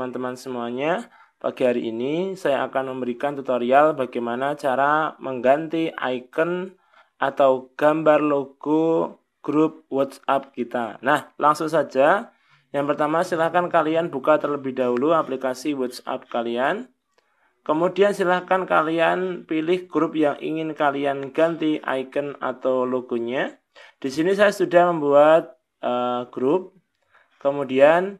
teman-teman semuanya. Pagi hari ini saya akan memberikan tutorial bagaimana cara mengganti icon atau gambar logo grup WhatsApp kita. Nah, langsung saja. Yang pertama silahkan kalian buka terlebih dahulu aplikasi WhatsApp kalian. Kemudian silahkan kalian pilih grup yang ingin kalian ganti icon atau logonya. Di sini saya sudah membuat uh, grup. Kemudian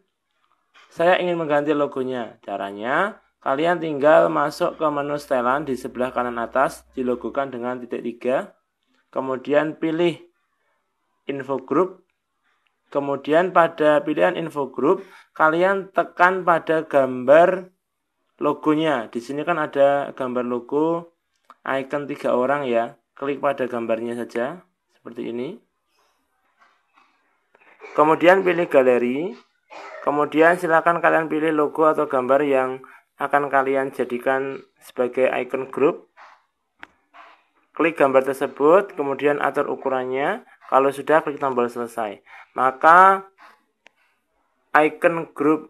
saya ingin mengganti logonya. Caranya, kalian tinggal masuk ke menu setelan di sebelah kanan atas, dilogokan dengan titik tiga. Kemudian pilih info group. Kemudian pada pilihan info group, kalian tekan pada gambar logonya. Di sini kan ada gambar logo icon tiga orang ya. Klik pada gambarnya saja seperti ini. Kemudian pilih galeri. Kemudian silakan kalian pilih logo atau gambar yang akan kalian jadikan sebagai icon group. Klik gambar tersebut, kemudian atur ukurannya. Kalau sudah, klik tombol selesai. Maka icon group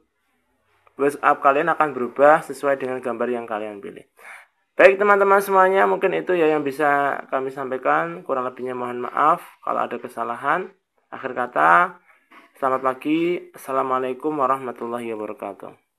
WhatsApp kalian akan berubah sesuai dengan gambar yang kalian pilih. Baik teman-teman semuanya, mungkin itu ya yang bisa kami sampaikan. Kurang lebihnya mohon maaf kalau ada kesalahan. Akhir kata, Selamat pagi. Assalamualaikum warahmatullahi wabarakatuh.